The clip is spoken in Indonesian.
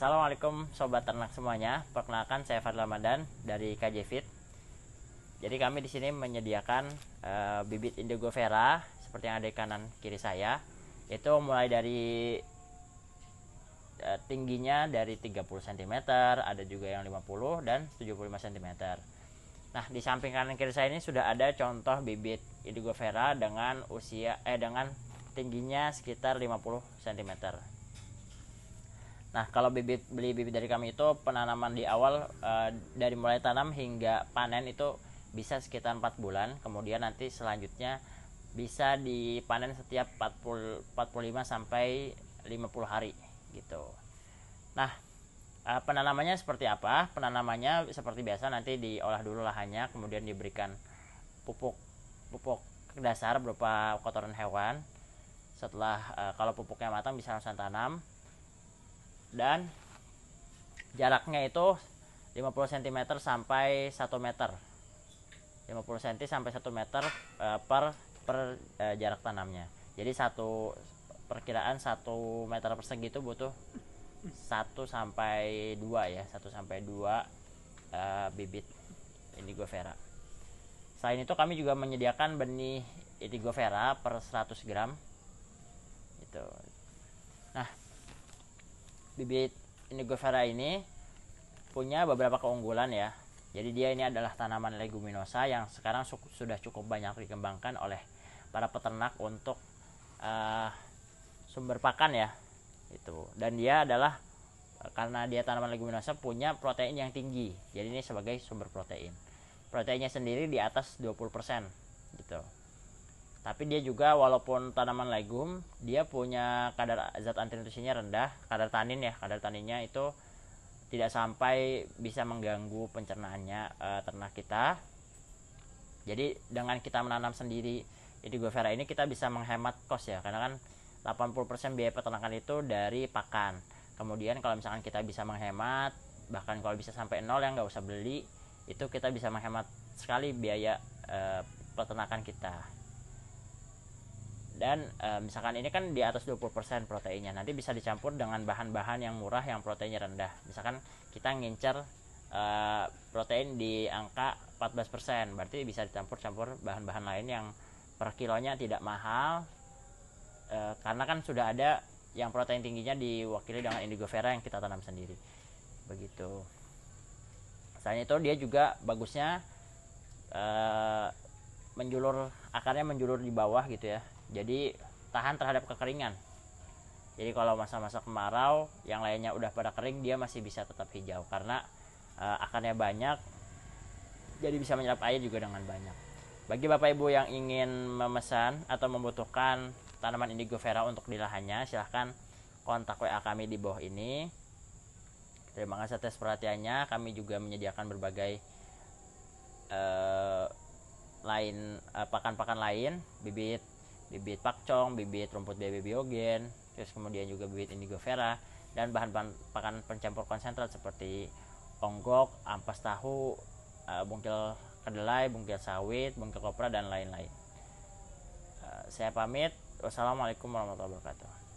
Assalamualaikum sobat ternak semuanya. Perkenalkan saya Fadl Ramadan dari KJ Fit. Jadi kami di sini menyediakan e, bibit indigo vera seperti yang ada di kanan kiri saya. Itu mulai dari e, tingginya dari 30 cm, ada juga yang 50 dan 75 cm. Nah, di samping kanan kiri saya ini sudah ada contoh bibit indigo vera dengan usia eh dengan tingginya sekitar 50 cm. Nah, kalau bibit beli bibit dari kami itu penanaman di awal uh, dari mulai tanam hingga panen itu bisa sekitar 4 bulan. Kemudian nanti selanjutnya bisa dipanen setiap 40 45 sampai 50 hari gitu. Nah, uh, penanamannya seperti apa? Penanamannya seperti biasa nanti diolah dulu lahannya, kemudian diberikan pupuk pupuk dasar berupa kotoran hewan. Setelah e, kalau pupuknya matang bisa langsung tanam dan jaraknya itu 50 cm sampai 1 meter 50 cm sampai 1 meter uh, per per uh, jarak tanamnya jadi satu perkiraan 1 meter persegi itu butuh 1 sampai 2 ya 1 sampai 2 uh, eh, bibit indigo vera selain itu kami juga menyediakan benih indigo vera per 100 gram itu nah bibit vera ini punya beberapa keunggulan ya. Jadi dia ini adalah tanaman leguminosa yang sekarang su sudah cukup banyak dikembangkan oleh para peternak untuk uh, sumber pakan ya. Itu. Dan dia adalah eh, karena dia tanaman leguminosa punya protein yang tinggi. Jadi ini sebagai sumber protein. Proteinnya sendiri di atas 20% gitu tapi dia juga walaupun tanaman legum dia punya kadar zat nutrisinya rendah kadar tanin ya kadar taninnya itu tidak sampai bisa mengganggu pencernaannya e, ternak kita jadi dengan kita menanam sendiri jadi vera ini kita bisa menghemat kos ya karena kan 80% biaya peternakan itu dari pakan kemudian kalau misalkan kita bisa menghemat bahkan kalau bisa sampai nol yang nggak usah beli itu kita bisa menghemat sekali biaya e, peternakan kita dan e, misalkan ini kan di atas 20% proteinnya nanti bisa dicampur dengan bahan-bahan yang murah yang proteinnya rendah misalkan kita ngincer e, protein di angka 14% berarti bisa dicampur-campur bahan-bahan lain yang per kilonya tidak mahal e, karena kan sudah ada yang protein tingginya diwakili dengan indigo vera yang kita tanam sendiri begitu selain itu dia juga bagusnya e, menjulur akarnya menjulur di bawah gitu ya jadi tahan terhadap kekeringan jadi kalau masa-masa kemarau yang lainnya udah pada kering dia masih bisa tetap hijau karena e, akarnya banyak jadi bisa menyerap air juga dengan banyak bagi bapak ibu yang ingin memesan atau membutuhkan tanaman indigo vera untuk di lahannya silahkan kontak WA kami di bawah ini terima kasih atas perhatiannya kami juga menyediakan berbagai eh, lain eh, pakan-pakan uh, lain bibit bibit pakcong bibit rumput BB biogen terus kemudian juga bibit indigo vera dan bahan-bahan pakan pencampur konsentrat seperti onggok ampas tahu uh, bungkil kedelai bungkil sawit bungkil kopra dan lain-lain uh, saya pamit wassalamualaikum warahmatullahi wabarakatuh